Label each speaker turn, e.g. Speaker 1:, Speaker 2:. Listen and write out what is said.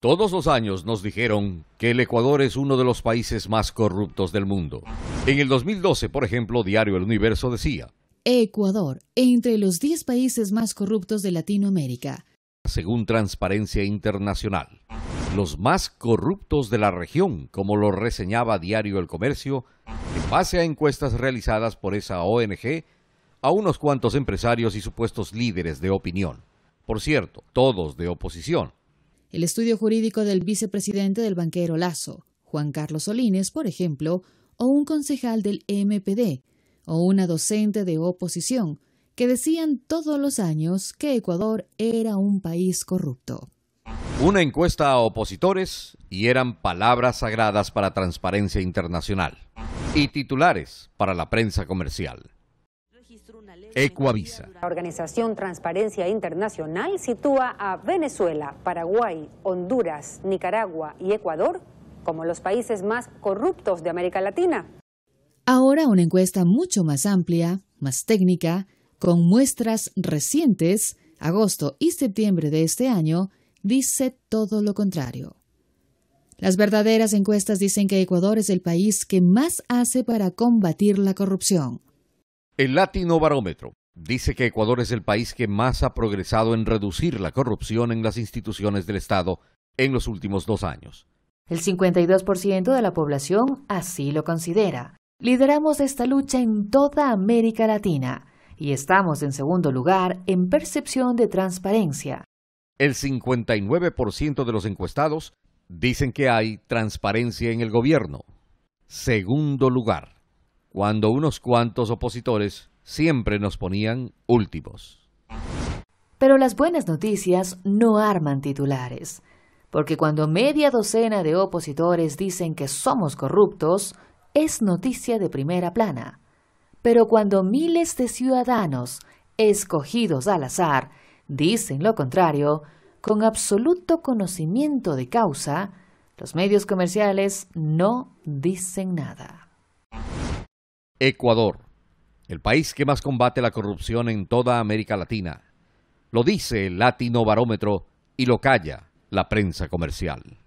Speaker 1: Todos los años nos dijeron que el Ecuador es uno de los países más corruptos del mundo. En el 2012, por ejemplo, Diario El Universo decía,
Speaker 2: Ecuador, entre los 10 países más corruptos de Latinoamérica.
Speaker 1: Según Transparencia Internacional, los más corruptos de la región, como lo reseñaba Diario El Comercio, en base a encuestas realizadas por esa ONG a unos cuantos empresarios y supuestos líderes de opinión. Por cierto, todos de oposición el
Speaker 2: estudio jurídico del vicepresidente del banquero Lazo, Juan Carlos Solines, por ejemplo, o un concejal del MPD, o una docente de oposición, que decían todos los años que Ecuador era un país corrupto.
Speaker 1: Una encuesta a opositores y eran palabras sagradas para Transparencia Internacional y titulares para la prensa comercial. Ecuavisa.
Speaker 2: La organización Transparencia Internacional sitúa a Venezuela, Paraguay, Honduras, Nicaragua y Ecuador como los países más corruptos de América Latina. Ahora una encuesta mucho más amplia, más técnica, con muestras recientes, agosto y septiembre de este año, dice todo lo contrario. Las verdaderas encuestas dicen que Ecuador es el país que más hace para combatir la corrupción.
Speaker 1: El Latino Barómetro dice que Ecuador es el país que más ha progresado en reducir la corrupción en las instituciones del Estado en los últimos dos años.
Speaker 2: El 52% de la población así lo considera. Lideramos esta lucha en toda América Latina y estamos en segundo lugar en percepción de transparencia.
Speaker 1: El 59% de los encuestados dicen que hay transparencia en el gobierno. Segundo lugar cuando unos cuantos opositores siempre nos ponían últimos.
Speaker 2: Pero las buenas noticias no arman titulares, porque cuando media docena de opositores dicen que somos corruptos, es noticia de primera plana. Pero cuando miles de ciudadanos, escogidos al azar, dicen lo contrario, con absoluto conocimiento de causa, los medios comerciales no dicen nada.
Speaker 1: Ecuador, el país que más combate la corrupción en toda América Latina. Lo dice el Latino Barómetro y lo calla la prensa comercial.